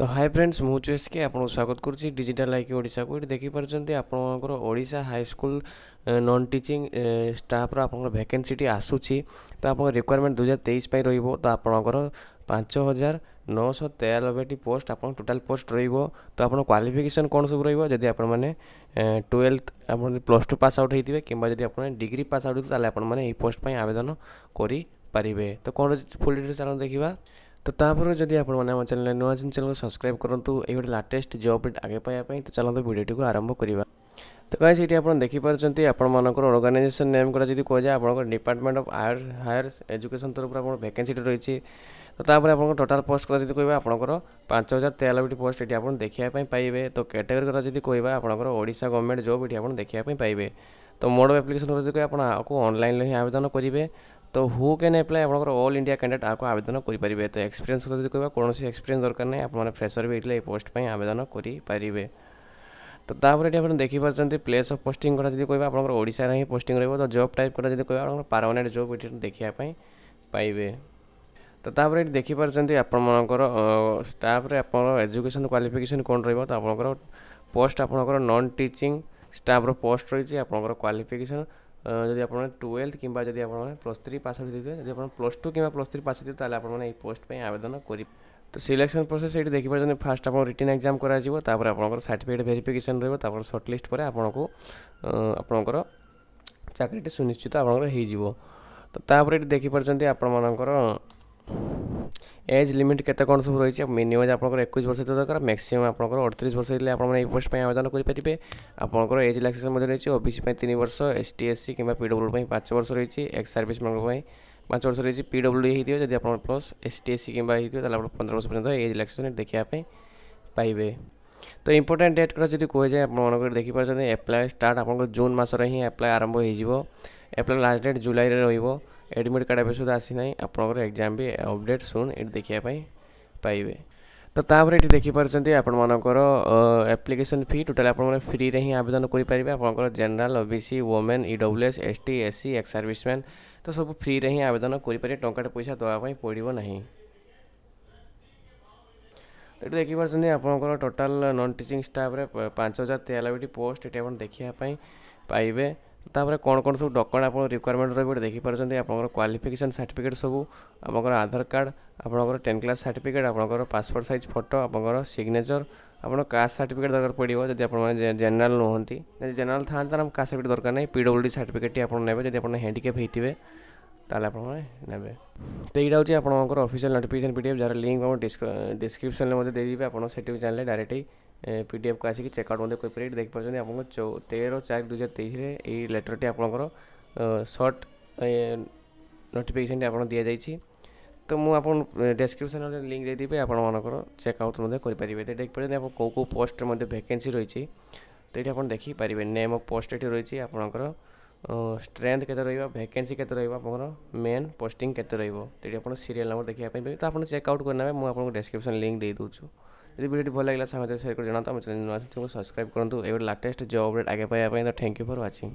ତ hi friends ମୁଁ ଚଏସ୍ କେ ଆପଣଙ୍କୁ ସ୍ୱାଗତ କରୁଛି ଡିଜିଟାଲ୍ ଆଇକି ଓଡ଼ିଶାକୁ ଏଠି ଦେଖିପାରୁଛନ୍ତି ଆପଣଙ୍କର ଓଡ଼ିଶା ହାଇସ୍କୁଲ ନନ୍ ଟିଚିଂ ଷ୍ଟାଫ୍ର ଆପଣଙ୍କର ଭ୍ୟାକେନ୍ସିଟି ଆସୁଛି ତ ଆପଣଙ୍କ ରିକ୍ୱାରମେଣ୍ଟ ଦୁଇହଜାର ତେଇଶ ପାଇଁ ରହିବ ତ ଆପଣଙ୍କର ପାଞ୍ଚ ହଜାର ନଅଶହ ତେୟାନବେଟି ପୋଷ୍ଟ ଆପଣ ଟୋଟାଲ୍ ପୋଷ୍ଟ ରହିବ ତ ଆପଣ କ୍ୱାଲିଫିକେସନ୍ କ'ଣ ସବୁ ରହିବ ଯଦି ଆପଣମାନେ ଟୁଏଲ୍ଥ ଆପଣ ପ୍ଲସ୍ ଟୁ ପାସ୍ ଆଉଟ୍ ହୋଇଥିବେ କିମ୍ବା ଯଦି ଆପଣ ଡିଗ୍ରୀ ପାସ୍ ଆଉଟ୍ ହୋଇଥିବେ ତାହେଲେ ଆପଣମାନେ ଏହି ପୋଷ୍ଟ ପାଇଁ ଆବେଦନ କରିପାରିବେ ତ କ'ଣ ଫୁଲ୍ ଡିଟେଲ୍ସ ଆପଣ ଦେଖିବା তো ତାପରେ ଯଦି ଆପଣମାନେ ଆମ ଚ୍ୟାନେଲ୍ରେ ନୂଆ ଅଛନ୍ତି ଚ୍ୟାନେଲ୍କୁ ସବସ୍କ୍ରାଇବ୍ କରନ୍ତୁ ଏହି ଗୋଟେ ଲାଟେଷ୍ଟ ଜବ୍ ଅପଡ଼େଟ୍ ଆଗେ ପାଇବା ପାଇଁ ତ ଚାଲନ୍ତୁ ଭିଡ଼ିଓଟିକୁ ଆରମ୍ଭ କରିବା ତ କାହିଁ ସେଇଠି ଆପଣ ଦେଖିପାରୁଛନ୍ତି ଆପଣମାନଙ୍କର ଅର୍ଗାନାଇଜେସନ୍ ନେମ୍ ଗୁଡ଼ା ଯଦି କୁହାଯାଏ ଆପଣଙ୍କର department of higher higher education ତରଫରୁ ଆପଣଙ୍କ ଭ୍ୟାକେନ୍ସିଟି ରହିଛି ତ ତାପରେ ଆପଣଙ୍କ ଟୋଟାଲ୍ ପୋଷ୍ଟ କଥା ଯଦି କହିବା ଆପଣଙ୍କର ପାଞ୍ଚ ହଜାର ତେୟାଲବେଟି ପୋଷ୍ଟ ଏଠି ଆପଣ ଦେଖିବା ପାଇଁ ପାଇବେ ତ କ୍ୟାଟେଗୋରୀ କଥା ଯଦି କହିବା ଆପଣଙ୍କର ଓଡ଼ିଶା ଗଭର୍ଣ୍ଣମେଣ୍ଟ ଜବ୍ ଏଠି ଆପଣ ଦେଖିବା ପାଇଁ ପାଇବେ ତ ମୋଡ଼ ଆପ୍ଲିକେସନ୍ ଯଦି କହିବେ ଆପଣ ଆକୁ ଅନଲାଇନ୍ରେ ହିଁ ଆବେଦନ କରିବେ तो हु कैन एप्लाय आपर अल इंडिया कैंडिडेट आपको आवेदन करेंगे तो एक्सपीरियंस क्या जी कह कौन से एक्सपीरियंस दर नहीं आपने फ्रेसर भी होते पोस्ट आवेदन करेंगे तो ये आप पार्टी प्लेस अफ पोस्ट क्या जी कह आपशार ही पोस्ट रोज तो जब टाइप क्या जी कह पारमानेंट जब ये देखा पाइबे तो ये देखिपर आपर स्टाफ एजुकेशन क्वाफिकेसन कौन रोज तो आप पोस्ट आपर नन टीचिंग स्टाफ रोस्ट रही क्वाफिकेसन ଯଦି ଆପଣ ଟୁଏଲ୍ଥ କିମ୍ବା ଯଦି ଆପଣମାନେ ପ୍ଲସ୍ ଥ୍ରୀ ପାସ୍ ଆଉଟ୍ ଦେଇଥିବେ ଯଦି ଆପଣ ପ୍ଲସ୍ ଟୁ କିମ୍ବା ପ୍ଲସ୍ ଥ୍ରୀ ପାସ୍ ହେଇଥିବେ ତାହେଲେ ଆପଣମାନେ ଏହି ପୋଷ୍ଟ ପାଇଁ ଆବେଦନ କରି ତ ସିଲେକ୍ସନ୍ ପ୍ରୋସେସ୍ ଏଇଠି ଦେଖିପାରୁଛନ୍ତି ଫାର୍ଷ୍ଟ ଆପଣ ରିଟର୍ନ ଏକ୍ଜାମ୍ କରାଯିବ ତାପରେ ଆପଣଙ୍କର ସାର୍ଟିଫିକେଟ୍ ଭେରିଫିକେସନ୍ ରହିବ ତାପରେ ସର୍ଟ ଲିଷ୍ଟ ପରେ ଆପଣଙ୍କୁ ଆପଣଙ୍କର ଚାକିରିଟି ସୁନିଶ୍ଚିତ ଆପଣଙ୍କର ହେଇଯିବ ତ ତାପରେ ଏଠି ଦେଖିପାରୁଛନ୍ତି ଆପଣମାନଙ୍କର एज लिमिट के कौन सब रही है मिनिमम आप एक वर्ष होता दरकार मैक्सीम आप अड़तीस वर्ष होते हैं आप पोस्ट पर आवेदन करेंगे आपंकर एज रिल्क्सेसन रही है ओबीसी पर तीन वर्ष एस टी एससी सी कि पीडब्ल्यू पांच वर्ष रही है एक्स सर्विस मैं पांच वर्ष रही है पीडब्ल्यू ही जब आप plus S T SC C कि पंद्रह वर्ष पर्यटन एज रिल्क्सेसन देखापे तो इंपोर्टां डेट कटा जब कह जाए आप देखिपार्ज्लाय स्टार्ट आप जून मसर हिं एप्लाय आरंभ होप्लाय लास्ट डेट जुलाई में रोज ଏଡ଼ମିଟ୍ କାର୍ଡ଼ ଏବେ ସୁଦ୍ଧା ଆସିନାହିଁ ଆପଣଙ୍କର ଏକ୍ଜାମ୍ ବି ଅପଡ଼େଟ୍ ସୁନ୍ ଏଠି ଦେଖିବା ପାଇଁ ପାଇବେ ତ ତାପରେ ଏଠି ଦେଖିପାରୁଛନ୍ତି ଆପଣମାନଙ୍କର ଆପ୍ଲିକେସନ୍ ଫି ଟୋଟାଲ୍ ଆପଣମାନେ ଫ୍ରିରେ ହିଁ ଆବେଦନ କରିପାରିବେ ଆପଣଙ୍କର general O B C women E W S S T S C ex serviceman ତ ସବୁ ଫ୍ରିରେ ହିଁ ଆବେଦନ କରିପାରିବେ ଟଙ୍କାଟେ ପଇସା ଦେବା ପାଇଁ ପଡ଼ିବ ନାହିଁ ଏଠି ଦେଖିପାରୁଛନ୍ତି ଆପଣଙ୍କର ଟୋଟାଲ୍ ନନ୍ ଟିଚିଂ ଷ୍ଟାଫ୍ରେ ପାଞ୍ଚ ହଜାର ତେୟାନବେଟି ପୋଷ୍ଟ ଏଠି ଆପଣ ଦେଖିବା ପାଇଁ ପାଇବେ ତାପରେ କ'ଣ କ'ଣ ସବୁ ଡକ୍ୟୁମେଣ୍ଟ ଆପଣ ରିକ୍ୱାରମେଣ୍ଟ ରହିବ ଗୋଟେ ଦେଖିପାରୁଛନ୍ତି ଆପଣଙ୍କର କ୍ୱାଲିଫିକେସନ୍ ସାର୍ଟିଫିକେଟ୍ ସବୁ ଆପଣଙ୍କର ଆଧାର କାର୍ଡ଼ ଆପଣଙ୍କର ଟେନ୍ କ୍ଲାସ୍ ସାର୍ଟିଫିକେଟ୍ ଆପଣଙ୍କର ପାସପୋର୍ଟ ସାଇଜ୍ ଫଟୋ ଆପଣଙ୍କର ସିଗ୍ନେଚର୍ ଆପଣ କାଷ୍ଟ ସାର୍ଟିଫିକେଟ୍ ଦରକାର ପଡ଼ିବ ଯଦି ଆପଣମାନେ ଜେନେରାଲ୍ ନୁହନ୍ତି ଯଦି ଜେନେରାଲ୍ ଥାଆନ୍ତି ତାହେଲେ କାଷ୍ଟ ସାର୍ଟିଫିକେଟ୍ ଦରକାର ନାହିଁ ପି ଡବ୍ଲ୍ୟୁ ଡି ସାର୍ଟିଫିକେଟ୍ଟି ଆପଣ ନେବେ ଯଦି ଆପଣ ହ୍ୟାଣ୍ଡିକ୍ୟାପ୍ ହେଇଥିବେ ତାହେଲେ ଆପଣମାନେ ନେବେ ତ ଏଇଟା ହେଉଛି ଆପଣଙ୍କର official notification P D F ଯାହାର ଲିଙ୍କ୍ ଆପଣ ଡିସ୍କ୍ରିପ୍ସନ୍ରେ ମଧ୍ୟ ଦେଇଦେବେ ଆପଣ ସେଠି ବି ଜାଣିଲେ ଡାଇରେକ୍ଟ ପିଡ଼ିଏଫ୍କୁ ଆସିକି ଚେକ୍ଆଉଟ୍ ଉପରେ ପ୍ରିଣ୍ଟ ଦେଖିପାରୁଛନ୍ତି ଆପଣଙ୍କୁ ତେର ଚାରି ଦୁଇ ହଜାର ତେଇଶରେ ଏଇ ଲେଟର୍ଟି ଆପଣଙ୍କର ସର୍ଟ ନୋଟିଫିକେସନ୍ଟି ଆପଣ ଦିଆଯାଇଛି ତ ମୁଁ ଆପଣ ଡେସ୍କ୍ରିପସନ୍ରେ ଲିଙ୍କ୍ ଦେଇଦେବି ଆପଣମାନଙ୍କର ଚେକ୍ଆଉଟ୍ ମଧ୍ୟ କରିପାରିବେ ତ ଦେଖିପାରୁଛନ୍ତି ଆପଣ କେଉଁ କେଉଁ ପୋଷ୍ଟରେ ମଧ୍ୟ ଭ୍ୟାକେନ୍ସି ରହିଛି ତ ଏଠି ଆପଣ ଦେଖିପାରିବେ ନେମ୍ ଅଫ୍ ପୋଷ୍ଟ ଏଠି ରହିଛି ଆପଣଙ୍କର ଷ୍ଟ୍ରେନ୍ଥ କେତେ ରହିବ ଭ୍ୟାକେନ୍ସି କେତେ ରହିବ ଆପଣଙ୍କର ମେନ୍ ପୋଷ୍ଟିଂ କେତେ ରହିବ ତ ଏଠି ଆପଣ ସିରିଏଲ୍ ନମ୍ବର ଦେଖିବା ପାଇଁ ତ ଆପଣ ଚେକ୍ଆଉଟ୍ କରିନେବେ ମୁଁ ଆପଣଙ୍କୁ ଡେସ୍କ୍ରିପସନ୍ ଲିଙ୍କ୍ ଦେଇଦେଉଛୁ যদি ভিডিওটি ভালো লাগলে সাথে সেয়ার করে জানাতো আমার চ্যানেল সবসক্রাইব করুন এবার লাটেস্ট জব অপডেট আগে পাওয়া থ্যাংক ইউ ফর ওয়াচিং